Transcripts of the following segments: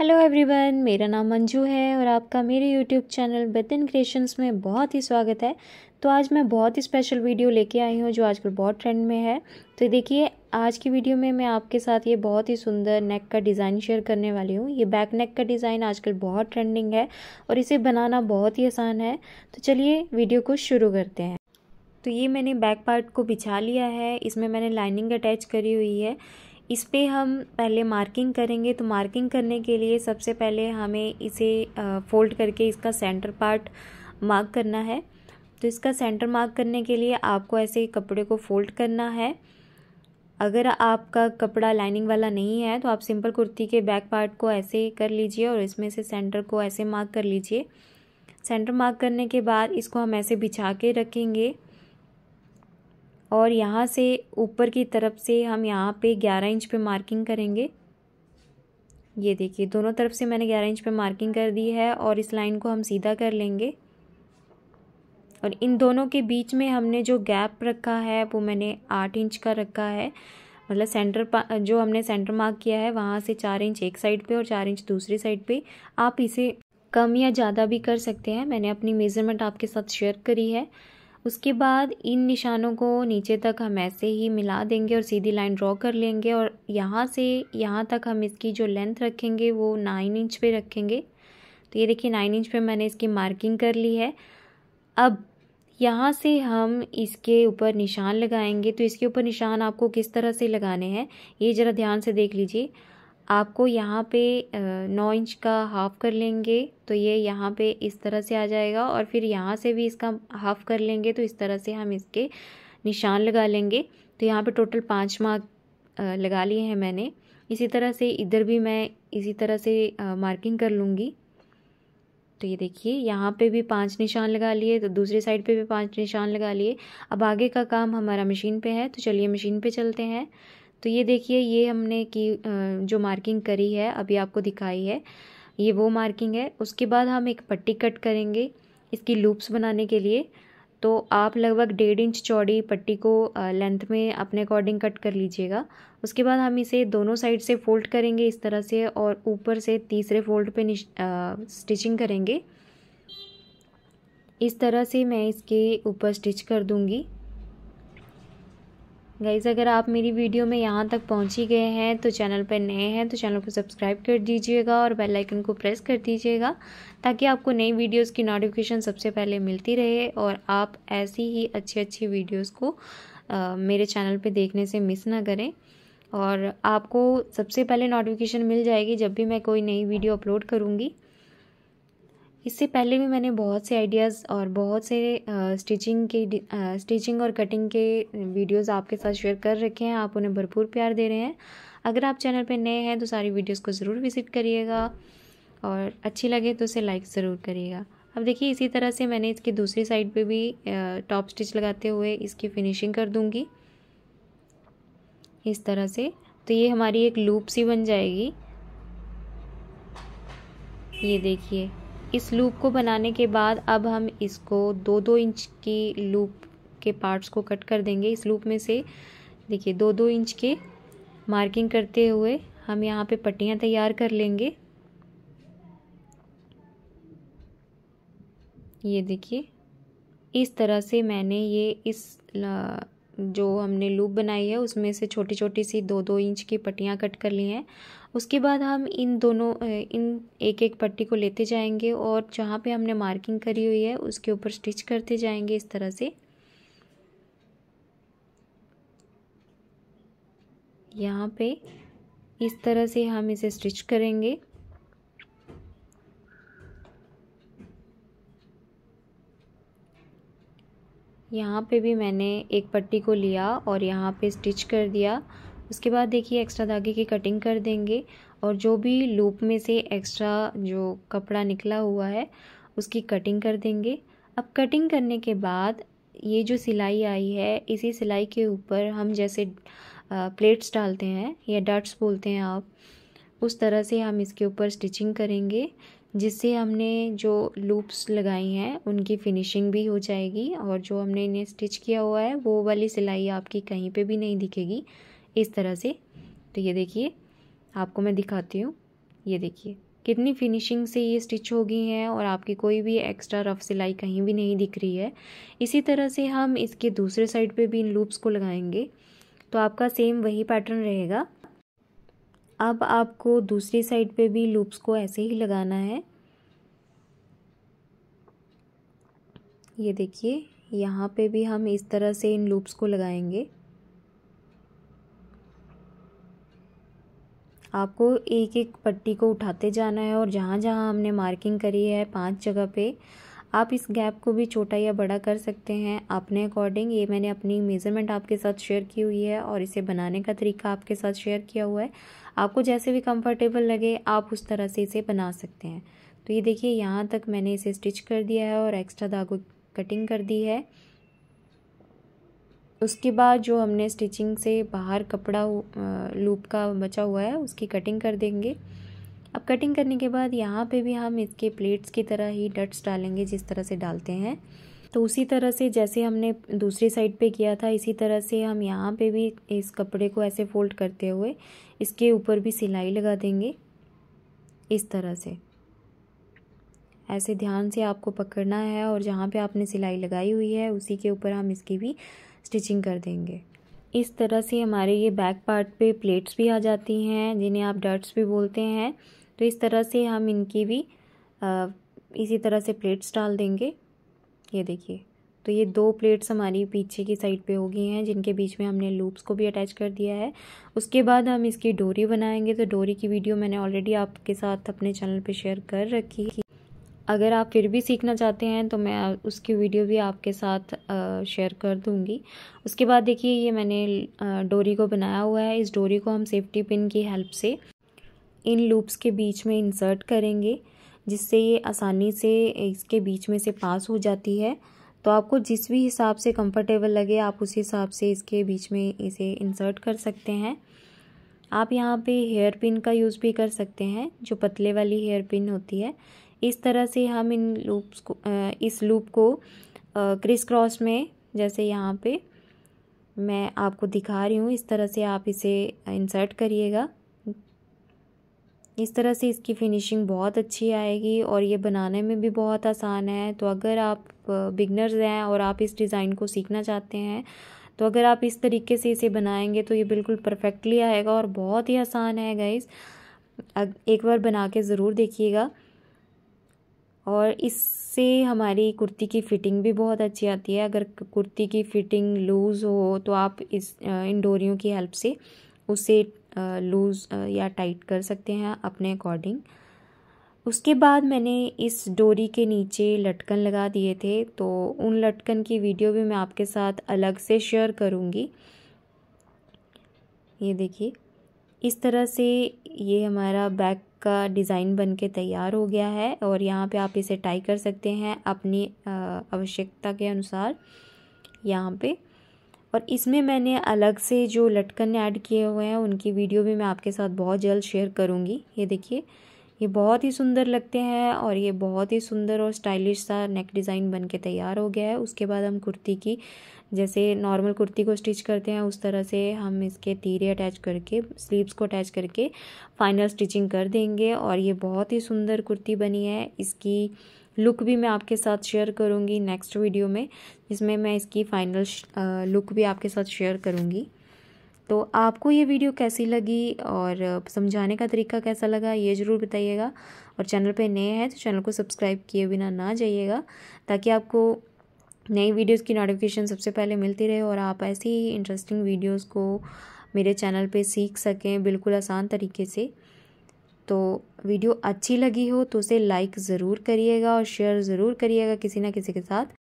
hello everyone मेरा नाम मंजू है और आपका मेरे यूट्यूब चैनल बेतन क्रिएशंस में बहुत ही स्वागत है तो आज मैं बहुत ही स्पेशल वीडियो लेके आई हूँ जो आजकल बहुत ट्रेंड में है तो देखिए आज की वीडियो में मैं आपके साथ ये बहुत ही सुंदर नेक का डिज़ाइन शेयर करने वाली हूँ ये बैक नेक का डिज़ाइन आजकल बहुत ट्रेंडिंग है और इसे बनाना बहुत ही आसान है तो चलिए वीडियो को शुरू करते हैं तो ये मैंने बैक पार्ट को बिछा लिया है इसमें मैंने लाइनिंग अटैच करी हुई है इस पर हम पहले मार्किंग करेंगे तो मार्किंग करने के लिए सबसे पहले हमें इसे फोल्ड करके इसका सेंटर पार्ट मार्क करना है तो इसका सेंटर मार्क करने के लिए आपको ऐसे कपड़े को फोल्ड करना है अगर आपका कपड़ा लाइनिंग वाला नहीं है तो आप सिंपल कुर्ती के बैक पार्ट को ऐसे कर लीजिए और इसमें से सेंटर को ऐसे मार्क कर लीजिए सेंटर मार्क करने के बाद इसको हम ऐसे बिछा के रखेंगे और यहाँ से ऊपर की तरफ से हम यहाँ पे ग्यारह इंच पे मार्किंग करेंगे ये देखिए दोनों तरफ से मैंने ग्यारह इंच पे मार्किंग कर दी है और इस लाइन को हम सीधा कर लेंगे और इन दोनों के बीच में हमने जो गैप रखा है वो मैंने आठ इंच का रखा है मतलब सेंटर जो हमने सेंटर मार्क किया है वहाँ से चार इंच एक साइड पे और चार इंच दूसरी साइड पे आप इसे कम या ज़्यादा भी कर सकते हैं मैंने अपनी मेज़रमेंट आपके साथ शेयर करी है उसके बाद इन निशानों को नीचे तक हम ऐसे ही मिला देंगे और सीधी लाइन ड्रॉ कर लेंगे और यहाँ से यहाँ तक हम इसकी जो लेंथ रखेंगे वो नाइन इंच पे रखेंगे तो ये देखिए नाइन इंच पे मैंने इसकी मार्किंग कर ली है अब यहाँ से हम इसके ऊपर निशान लगाएंगे तो इसके ऊपर निशान आपको किस तरह से लगाने हैं ये ज़रा ध्यान से देख लीजिए आपको यहाँ पे नौ इंच का हाफ़ कर लेंगे तो ये यहाँ पे इस तरह से आ जाएगा और फिर यहाँ से भी इसका हाफ़ कर लेंगे तो इस तरह से हम इसके निशान लगा लेंगे तो यहाँ पे टोटल पाँच मार्क लगा लिए हैं मैंने इसी तरह से इधर भी मैं इसी तरह से मार्किंग कर लूँगी तो ये देखिए यहाँ पे भी पांच निशान लगा लिए तो दूसरी साइड पे भी पांच निशान लगा लिए अब आगे का काम हमारा मशीन पे है तो चलिए मशीन पे चलते हैं तो ये देखिए ये हमने की जो मार्किंग करी है अभी आपको दिखाई है ये वो मार्किंग है उसके बाद हम एक पट्टी कट करेंगे इसकी लूप्स बनाने के लिए तो आप लगभग डेढ़ इंच चौड़ी पट्टी को लेंथ में अपने अकॉर्डिंग कट कर लीजिएगा उसके बाद हम इसे दोनों साइड से फोल्ड करेंगे इस तरह से और ऊपर से तीसरे फोल्ड पे स्टिचिंग करेंगे इस तरह से मैं इसके ऊपर स्टिच कर दूंगी गाइज़ अगर आप मेरी वीडियो में यहाँ तक पहुँच ही गए हैं तो चैनल पर नए हैं तो चैनल को सब्सक्राइब कर दीजिएगा और बेल आइकन को प्रेस कर दीजिएगा ताकि आपको नई वीडियोस की नोटिफिकेशन सबसे पहले मिलती रहे और आप ऐसी ही अच्छी अच्छी वीडियोस को आ, मेरे चैनल पर देखने से मिस ना करें और आपको सबसे पहले नोटिफिकेशन मिल जाएगी जब भी मैं कोई नई वीडियो अपलोड करूँगी इससे पहले भी मैंने बहुत से आइडियाज़ और बहुत से स्टिचिंग के स्टिचिंग और कटिंग के वीडियोस आपके साथ शेयर कर रखे हैं आप उन्हें भरपूर प्यार दे रहे हैं अगर आप चैनल पर नए हैं तो सारी वीडियोस को ज़रूर विज़िट करिएगा और अच्छी लगे तो उसे लाइक ज़रूर करिएगा अब देखिए इसी तरह से मैंने इसकी दूसरी साइड पे भी टॉप स्टिच लगाते हुए इसकी फिनिशिंग कर दूंगी इस तरह से तो ये हमारी एक लूप सी बन जाएगी ये देखिए इस लूप को बनाने के बाद अब हम इसको दो दो इंच की लूप के पार्ट्स को कट कर देंगे इस लूप में से देखिए दो दो इंच के मार्किंग करते हुए हम यहाँ पे पट्टियाँ तैयार कर लेंगे ये देखिए इस तरह से मैंने ये इस जो हमने लूप बनाई है उसमें से छोटी छोटी सी दो दो इंच की पट्टियाँ कट कर ली हैं उसके बाद हम इन दोनों इन एक एक पट्टी को लेते जाएंगे और जहाँ पे हमने मार्किंग करी हुई है उसके ऊपर स्टिच करते जाएंगे इस तरह से यहाँ पे इस तरह से हम इसे स्टिच करेंगे यहाँ पे भी मैंने एक पट्टी को लिया और यहाँ पे स्टिच कर दिया उसके बाद देखिए एक्स्ट्रा धागे की कटिंग कर देंगे और जो भी लूप में से एक्स्ट्रा जो कपड़ा निकला हुआ है उसकी कटिंग कर देंगे अब कटिंग करने के बाद ये जो सिलाई आई है इसी सिलाई के ऊपर हम जैसे प्लेट्स डालते हैं या डट्स बोलते हैं आप उस तरह से हम इसके ऊपर स्टिचिंग करेंगे जिससे हमने जो लूप्स लगाई हैं उनकी फिनिशिंग भी हो जाएगी और जो हमने इन्हें स्टिच किया हुआ है वो वाली सिलाई आपकी कहीं पे भी नहीं दिखेगी इस तरह से तो ये देखिए आपको मैं दिखाती हूँ ये देखिए कितनी फिनिशिंग से ये स्टिच हो गई हैं और आपकी कोई भी एक्स्ट्रा रफ सिलाई कहीं भी नहीं दिख रही है इसी तरह से हम इसके दूसरे साइड पर भी इन लूप्स को लगाएंगे तो आपका सेम वही पैटर्न रहेगा अब आपको दूसरी साइड पे भी लूप्स को ऐसे ही लगाना है ये देखिए यहाँ पे भी हम इस तरह से इन लूप्स को लगाएंगे आपको एक एक पट्टी को उठाते जाना है और जहाँ जहाँ हमने मार्किंग करी है पांच जगह पे आप इस गैप को भी छोटा या बड़ा कर सकते हैं अपने अकॉर्डिंग ये मैंने अपनी मेज़रमेंट आपके साथ शेयर की हुई है और इसे बनाने का तरीका आपके साथ शेयर किया हुआ है आपको जैसे भी कंफर्टेबल लगे आप उस तरह से इसे बना सकते हैं तो ये देखिए यहाँ तक मैंने इसे स्टिच कर दिया है और एक्स्ट्रा धागो कटिंग कर दी है उसके बाद जो हमने स्टिचिंग से बाहर कपड़ा लूप का बचा हुआ है उसकी कटिंग कर देंगे अब कटिंग करने के बाद यहाँ पे भी हम इसके प्लेट्स की तरह ही डट्स डालेंगे जिस तरह से डालते हैं तो उसी तरह से जैसे हमने दूसरी साइड पे किया था इसी तरह से हम यहाँ पे भी इस कपड़े को ऐसे फोल्ड करते हुए इसके ऊपर भी सिलाई लगा देंगे इस तरह से ऐसे ध्यान से आपको पकड़ना है और जहाँ पे आपने सिलाई लगाई हुई है उसी के ऊपर हम इसकी भी स्टिचिंग कर देंगे इस तरह से हमारे ये बैक पार्ट पे प्लेट्स भी आ जाती हैं जिन्हें आप डट्स भी बोलते हैं तो इस तरह से हम इनकी भी आ, इसी तरह से प्लेट्स डाल देंगे ये देखिए तो ये दो प्लेट्स हमारी पीछे की साइड पे हो गई हैं जिनके बीच में हमने लूप्स को भी अटैच कर दिया है उसके बाद हम इसकी डोरी बनाएंगे तो डोरी की वीडियो मैंने ऑलरेडी आपके साथ अपने चैनल पे शेयर कर रखी अगर आप फिर भी सीखना चाहते हैं तो मैं उसकी वीडियो भी आपके साथ शेयर कर दूंगी उसके बाद देखिए ये मैंने डोरी को बनाया हुआ है इस डोरी को हम सेफ्टी पिन की हेल्प से इन लूप्स के बीच में इंसर्ट करेंगे जिससे ये आसानी से इसके बीच में से पास हो जाती है तो आपको जिस भी हिसाब से कंफर्टेबल लगे आप उस हिसाब से इसके बीच में इसे इंसर्ट कर सकते हैं आप यहाँ पे हेयर पिन का यूज़ भी कर सकते हैं जो पतले वाली हेयर पिन होती है इस तरह से हम इन लूप्स को इस लूप को क्रिस क्रॉस में जैसे यहाँ पे मैं आपको दिखा रही हूँ इस तरह से आप इसे इंसर्ट करिएगा इस तरह से इसकी फिनिशिंग बहुत अच्छी आएगी और ये बनाने में भी बहुत आसान है तो अगर आप बिगनर्स हैं और आप इस डिज़ाइन को सीखना चाहते हैं तो अगर आप इस तरीके से इसे बनाएंगे तो ये बिल्कुल परफेक्टली आएगा और बहुत ही आसान है गाइज़ एक बार बना के ज़रूर देखिएगा और इससे हमारी कुर्ती की फ़िटिंग भी बहुत अच्छी आती है अगर कुर्ती की फ़िटिंग लूज़ हो तो आप इस इन डोरियों की हेल्प से उसे लूज़ या टाइट कर सकते हैं अपने अकॉर्डिंग उसके बाद मैंने इस डोरी के नीचे लटकन लगा दिए थे तो उन लटकन की वीडियो भी मैं आपके साथ अलग से शेयर करूँगी ये देखिए इस तरह से ये हमारा बैक का डिज़ाइन बन के तैयार हो गया है और यहाँ पे आप इसे टाई कर सकते हैं अपनी आवश्यकता के अनुसार यहाँ पे और इसमें मैंने अलग से जो लटकन ऐड किए हुए हैं उनकी वीडियो भी मैं आपके साथ बहुत जल्द शेयर करूँगी ये देखिए ये बहुत ही सुंदर लगते हैं और ये बहुत ही सुंदर और स्टाइलिश सा नेक डिज़ाइन बन के तैयार हो गया है उसके बाद हम कुर्ती की जैसे नॉर्मल कुर्ती को स्टिच करते हैं उस तरह से हम इसके तीरे अटैच करके स्लीव्स को अटैच करके फाइनल स्टिचिंग कर देंगे और ये बहुत ही सुंदर कुर्ती बनी है इसकी लुक भी मैं आपके साथ शेयर करूँगी नेक्स्ट वीडियो में जिसमें मैं इसकी फाइनल लुक भी आपके साथ शेयर करूँगी तो आपको ये वीडियो कैसी लगी और समझाने का तरीका कैसा लगा ये ज़रूर बताइएगा और चैनल पे नए हैं तो चैनल को सब्सक्राइब किए बिना ना जाइएगा ताकि आपको नई वीडियोस की नोटिफिकेशन सबसे पहले मिलती रहे और आप ऐसी ही इंटरेस्टिंग वीडियोस को मेरे चैनल पे सीख सकें बिल्कुल आसान तरीके से तो वीडियो अच्छी लगी हो तो उसे लाइक ज़रूर करिएगा और शेयर ज़रूर करिएगा किसी ना किसी के साथ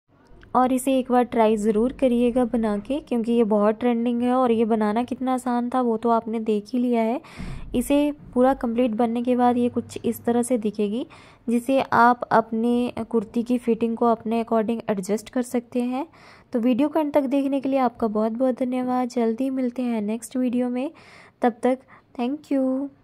और इसे एक बार ट्राई ज़रूर करिएगा बना के क्योंकि ये बहुत ट्रेंडिंग है और ये बनाना कितना आसान था वो तो आपने देख ही लिया है इसे पूरा कंप्लीट बनने के बाद ये कुछ इस तरह से दिखेगी जिसे आप अपने कुर्ती की फ़िटिंग को अपने अकॉर्डिंग एडजस्ट कर सकते हैं तो वीडियो को अंत तक देखने के लिए आपका बहुत बहुत धन्यवाद जल्दी मिलते हैं नेक्स्ट वीडियो में तब तक थैंक यू